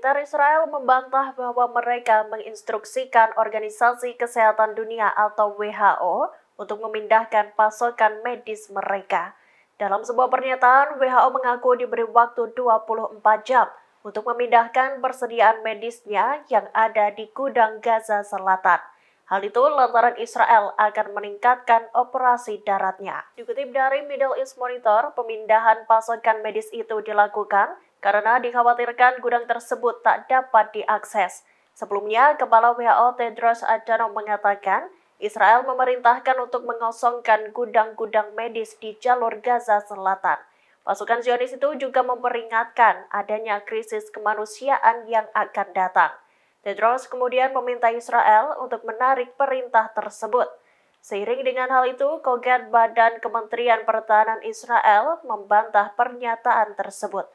militer Israel membantah bahwa mereka menginstruksikan Organisasi Kesehatan Dunia atau WHO untuk memindahkan pasokan medis mereka. Dalam sebuah pernyataan, WHO mengaku diberi waktu 24 jam untuk memindahkan persediaan medisnya yang ada di gudang Gaza Selatan. Hal itu lantaran Israel akan meningkatkan operasi daratnya. Dikutip dari Middle East Monitor, pemindahan pasokan medis itu dilakukan karena dikhawatirkan gudang tersebut tak dapat diakses. Sebelumnya, Kepala WHO Tedros Adhanom mengatakan Israel memerintahkan untuk mengosongkan gudang-gudang medis di jalur Gaza Selatan. Pasukan Zionis itu juga memperingatkan adanya krisis kemanusiaan yang akan datang. Tedros kemudian meminta Israel untuk menarik perintah tersebut. Seiring dengan hal itu, Kogat Badan Kementerian Pertahanan Israel membantah pernyataan tersebut.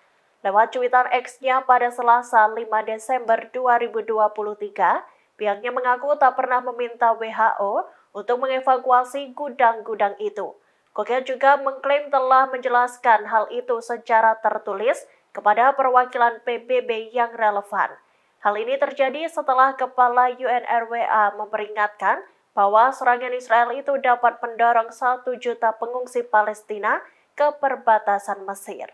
Lewat cuitan X-nya pada Selasa 5 Desember 2023, pihaknya mengaku tak pernah meminta WHO untuk mengevakuasi gudang-gudang itu. Gokil juga mengklaim telah menjelaskan hal itu secara tertulis kepada perwakilan PBB yang relevan. Hal ini terjadi setelah Kepala UNRWA memperingatkan bahwa serangan Israel itu dapat mendorong satu juta pengungsi Palestina ke perbatasan Mesir.